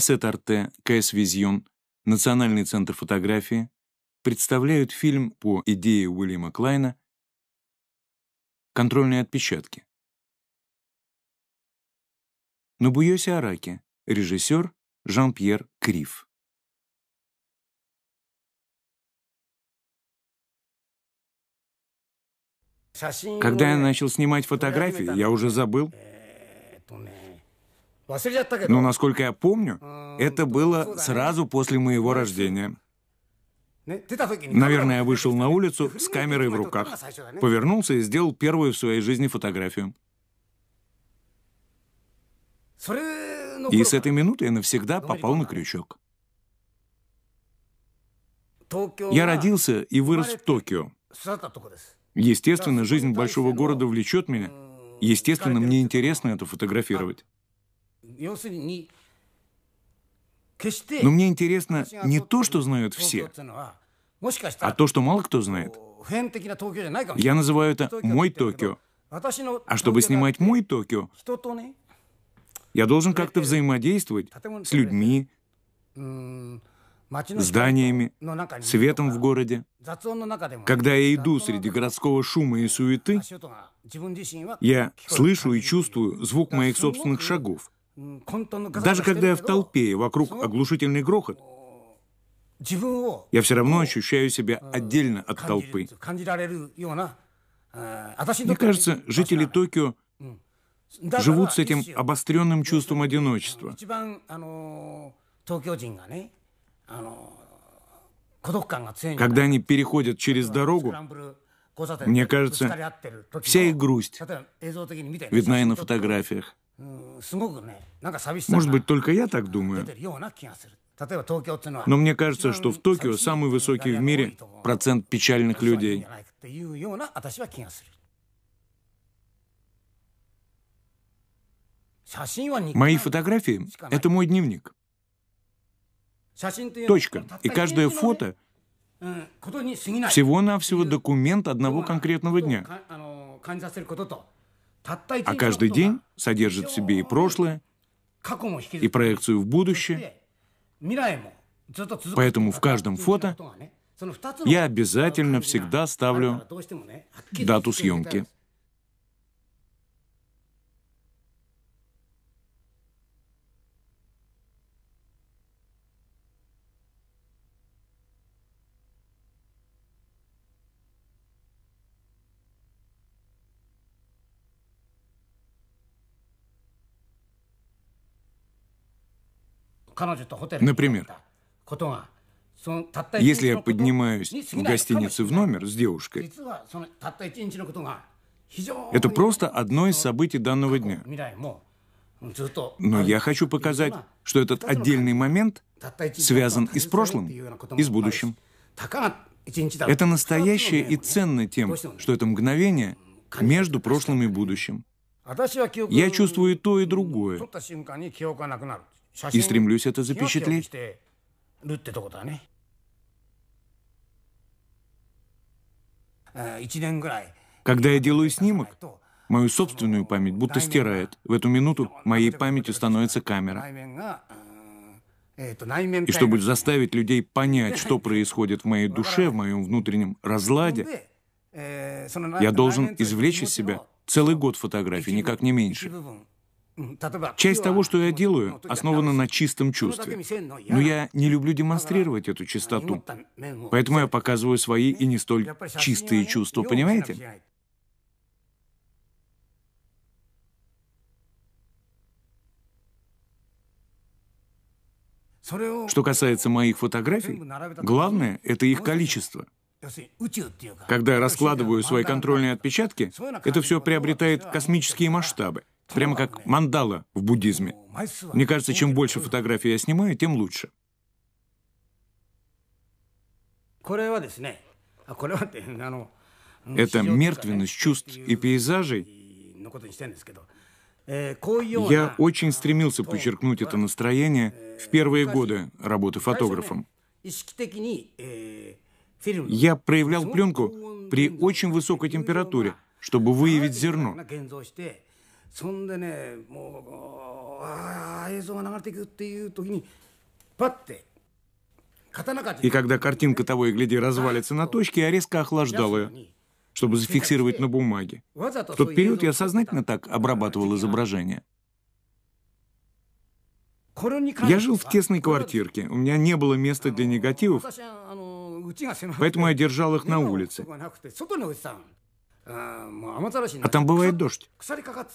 Сет Арте, КС Визьон, Национальный центр фотографии представляют фильм по идее Уильяма Клайна «Контрольные отпечатки». Нобуёси Араки, режиссер Жан-Пьер Криф. Когда я начал снимать фотографии, я уже забыл. Но, насколько я помню, а, это было сразу после моего рождения. Наверное, я вышел на улицу с камерой в руках, а повернулся и сделал первую в своей жизни фотографию. И с этой минуты я навсегда попал на крючок. Я родился и вырос в Токио. Естественно, жизнь большого города влечет меня. Естественно, мне интересно это фотографировать. Но мне интересно не то, что знают все, а то, что мало кто знает. Я называю это «мой Токио». А чтобы снимать «мой Токио», я должен как-то взаимодействовать с людьми, зданиями, светом в городе. Когда я иду среди городского шума и суеты, а а, я слышу и чувствую звук моих собственных ну, шагов – даже когда я в толпе и вокруг оглушительный грохот, я все равно ощущаю себя отдельно от толпы. Мне кажется, жители Токио живут с этим обостренным чувством одиночества. Когда они переходят через дорогу, мне кажется, вся их грусть видна и на фотографиях. Может быть, только я так думаю. Но мне кажется, что в Токио самый высокий в мире процент печальных людей. Мои фотографии — это мой дневник. Точка. И каждое фото всего-навсего документ одного конкретного дня. А каждый день содержит в себе и прошлое, и проекцию в будущее. Поэтому в каждом фото я обязательно всегда ставлю дату съемки. Например, если я поднимаюсь в гостиницу в номер с девушкой, это просто одно из событий данного дня. Но я хочу показать, что этот отдельный момент связан и с прошлым, и с будущим. Это настоящая и ценная тем, что это мгновение между прошлым и будущим. Я чувствую и то, и другое и стремлюсь это запечатлеть. Когда я делаю снимок, мою собственную память будто стирает. В эту минуту моей памятью становится камера. И чтобы заставить людей понять, что происходит в моей душе, в моем внутреннем разладе, я должен извлечь из себя целый год фотографий, никак не меньше. Часть того, что я ну, делаю, ну, основана на чистом ну, чувстве. Но я не люблю демонстрировать эту чистоту. Поэтому я показываю свои и не столь чистые чувства, понимаете? Что касается моих фотографий, главное — это их количество. Когда я раскладываю свои контрольные отпечатки, это все приобретает космические масштабы — Прямо как мандала в буддизме. Мне кажется, чем больше фотографий я снимаю, тем лучше. Это мертвенность чувств и пейзажей. Я очень стремился подчеркнуть это настроение в первые годы работы фотографом. Я проявлял пленку при очень высокой температуре, чтобы выявить зерно. そんでねもうああ映像が流れていくっていう時にパッて И когда картинка того и гляди развалится а, на точке, я резко охлаждал ее, чтобы зафиксировать на бумаге. В тот период я сознательно так обрабатывал изображение. Я жил в тесной а квартирке, у меня не было места для а, ну, негативов, ну, ну, поэтому я держал их на улице. А там бывает дождь. В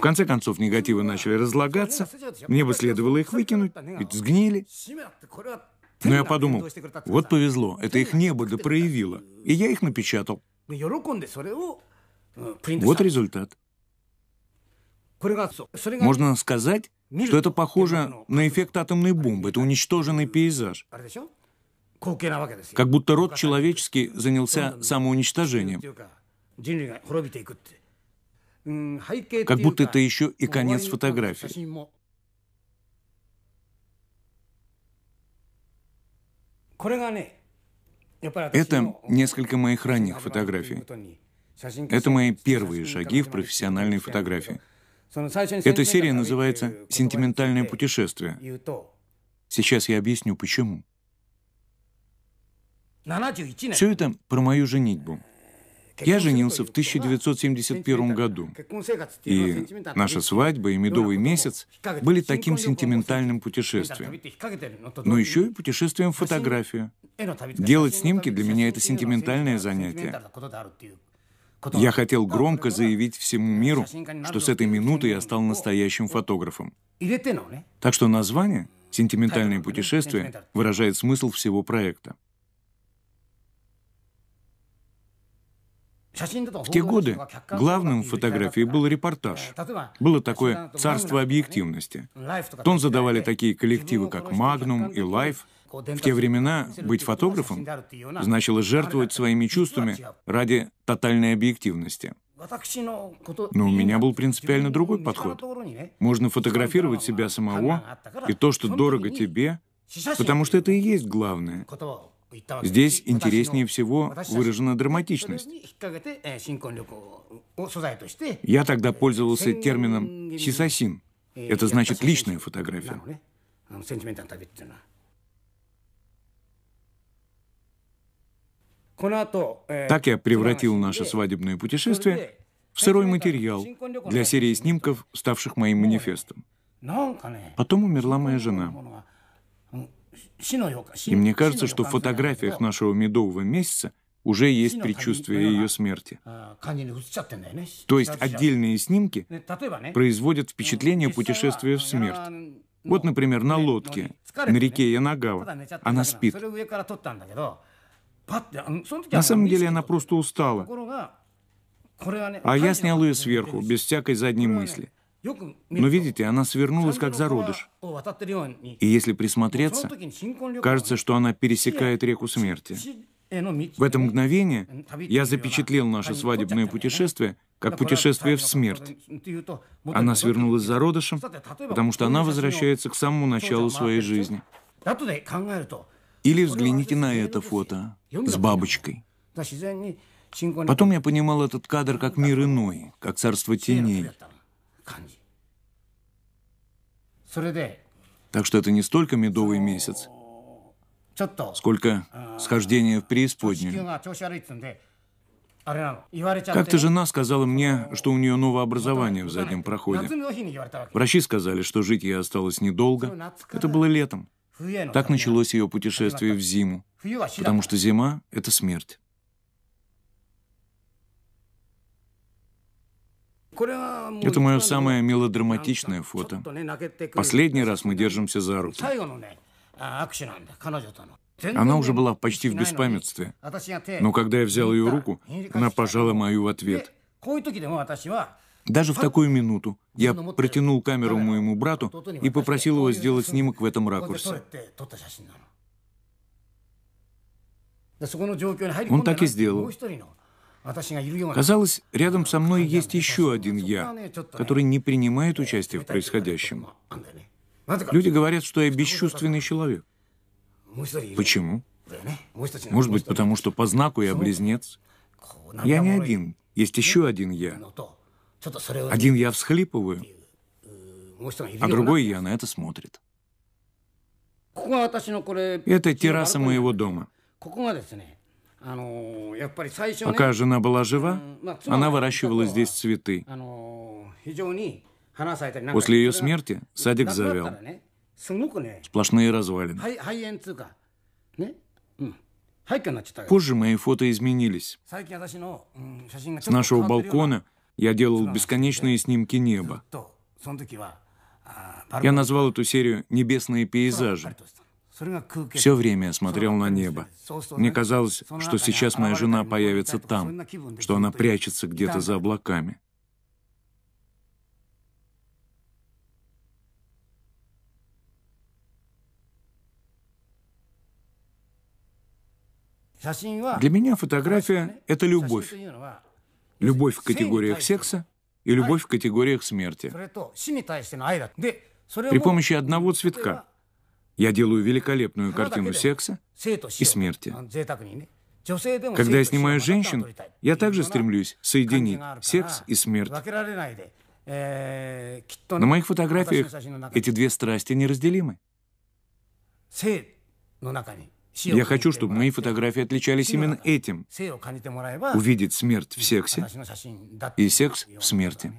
конце концов, негативы начали разлагаться, мне бы следовало их выкинуть, ведь сгнили. Но я подумал, вот повезло, это их небо да проявило, и я их напечатал. Вот результат. Можно сказать, что это похоже на эффект атомной бомбы, это уничтоженный пейзаж. Как будто род человеческий занялся самоуничтожением. Как будто это еще и конец фотографии. Это несколько моих ранних фотографий. Это мои первые шаги в профессиональной фотографии. Эта серия называется «Сентиментальное путешествие». Сейчас я объясню, почему. Все это про мою женитьбу. Я женился в 1971 году, и наша свадьба и медовый месяц были таким сентиментальным путешествием, но еще и путешествием в фотографию. Делать снимки для меня это сентиментальное занятие. Я хотел громко заявить всему миру, что с этой минуты я стал настоящим фотографом. Так что название «Сентиментальное путешествие» выражает смысл всего проекта. В те годы главным в фотографии был репортаж. Э, Было такое царство объективности. Тон задавали такие коллективы, как «Магнум» и «Лайф». В те времена быть фотографом значило жертвовать своими чувствами ради тотальной объективности. Но у меня был принципиально другой подход. Можно фотографировать себя самого и то, что дорого тебе, потому что это и есть главное. Здесь интереснее всего выражена драматичность. Я тогда пользовался термином «сисасин». Это значит личная фотография. Так я превратил наше свадебное путешествие в сырой материал для серии снимков, ставших моим манифестом. Потом умерла моя жена. И мне кажется, что в фотографиях нашего медового месяца уже есть предчувствие ее смерти. А, То есть отдельные снимки ну, производят впечатление ну, путешествия в э, смерть. Ну, вот, например, на лодке, на реке Янагава. Она спит. На самом деле она просто устала. А я снял ее сверху, без всякой задней мысли. Но ну, видите, она свернулась как зародыш. И если присмотреться, кажется, что она пересекает реку смерти. Э, ну, в это э, мгновение э, я запечатлел наше свадебное путешествие как путешествие в смерть. Она свернулась зародышем, потому что она возвращается к самому началу своей жизни. Или взгляните на это фото с бабочкой. Потом я понимал этот кадр как мир иной, как царство теней, 感じそれで Так что это не столько медовый месяц, сколько а, схождение в преисподнюю. А Как-то жена сказала мне, что у нее новое образование в ну, заднем проходе. Врачи сказали, что жить ей осталось недолго. Это было летом. Так началось ее путешествие в зиму, потому что зима – это смерть. Это мое самое мелодраматичное фото. Последний раз мы держимся за руки. Она уже была почти в беспамятстве, но когда я взял ее руку, она пожала мою в ответ. Даже в такую минуту я протянул камеру моему брату и попросил его сделать снимок в этом ракурсе. Он так и сделал. Казалось, рядом со мной есть еще один я, который не принимает участие в происходящем. Ну, Люди говорят, что я бесчувственный человек. Почему? Может быть, потому что по знаку я близнец? Я не один, есть ну, еще один я. Ну один я всхлипываю, э, а другой я на это смотрит. А, это терраса моего дома. Пока а жена была жива, она выращивала здесь цветы. После ее смерти садик завел. Сплошные развалины. Позже мои фото изменились. Ну, с нашего балкона я делал бесконечные снимки неба. А, я назвал эту серию «Небесные пейзажи». Все время я смотрел на небо. Мне казалось, что сейчас моя жена появится там, что она прячется где-то за облаками. Для меня фотография — это любовь. Любовь в категориях секса и любовь в категориях смерти. При помощи одного цветка — я делаю великолепную ну картину секса и смерти. А когда я снимаю а женщин, я также стремлюсь соединить секс а. и смерть. Э, На моих фотографиях эти две страсти неразделимы. Ну я хочу, чтобы мои фотографии отличались именно этим. Увидеть смерть в сексе и секс в смерти.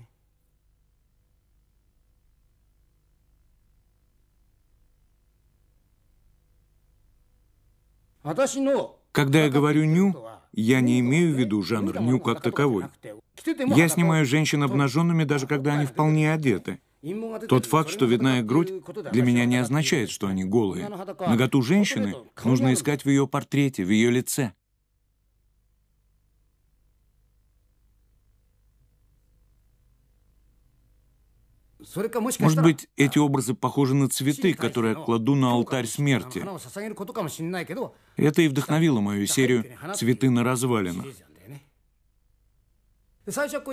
Когда я говорю «ню», я не имею в виду жанр «ню» как таковой. Я снимаю женщин обнаженными, даже когда они вполне одеты. Тот факт, что видна их грудь, для меня не означает, что они голые. Наготу женщины нужно искать в ее портрете, в ее лице. Может быть, эти образы похожи на цветы, которые я кладу на алтарь смерти. Это и вдохновило мою серию «Цветы на развалинах».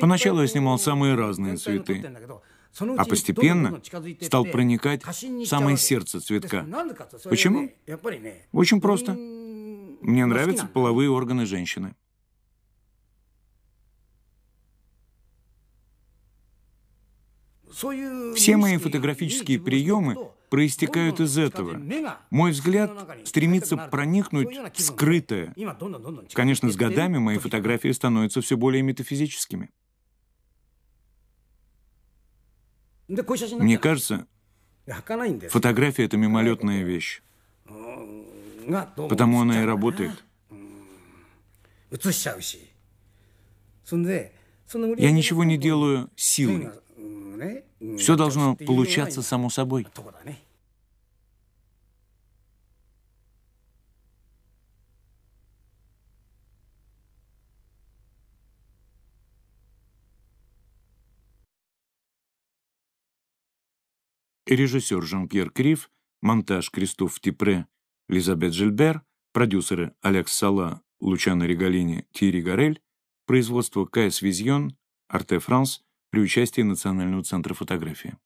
Поначалу я снимал самые разные цветы, а постепенно ну, стал проникать а в самое сердце цветка. Почему? Очень ну, просто. Мне нравятся половые органы женщины. Все мои фотографические приемы проистекают из этого. Мой взгляд стремится проникнуть в скрытое. Конечно, с годами мои фотографии становятся все более метафизическими. Мне кажется, фотография — это мимолетная вещь. Потому она и работает. Я ничего не делаю силой. Все должно получаться само собой. Режиссер Жан-Пьер Крив, монтаж Кристоф Типре, Лизабет Жильбер, продюсеры Алекс Сала, Лучано Регалини, Тири Горель, производство КС Визьон, Арте Франс, при участии Национального центра фотографии.